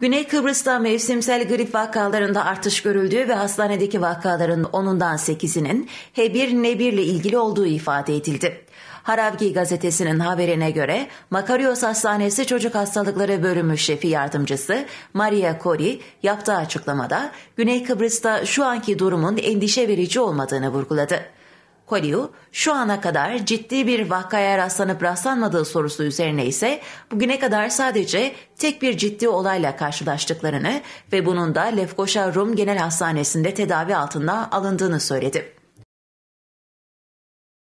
Güney Kıbrıs'ta mevsimsel grip vakalarında artış görüldüğü ve hastanedeki vakaların 10'undan 8'inin H1N1 ile ilgili olduğu ifade edildi. Haravgi gazetesinin haberine göre Makarios Hastanesi Çocuk Hastalıkları Bölümü Şefi Yardımcısı Maria Kori yaptığı açıklamada Güney Kıbrıs'ta şu anki durumun endişe verici olmadığını vurguladı. Kolyu şu ana kadar ciddi bir vakaya rastlanıp rastlanmadığı sorusu üzerine ise bugüne kadar sadece tek bir ciddi olayla karşılaştıklarını ve bunun da Lefkoşa Rum Genel Hastanesi'nde tedavi altında alındığını söyledi.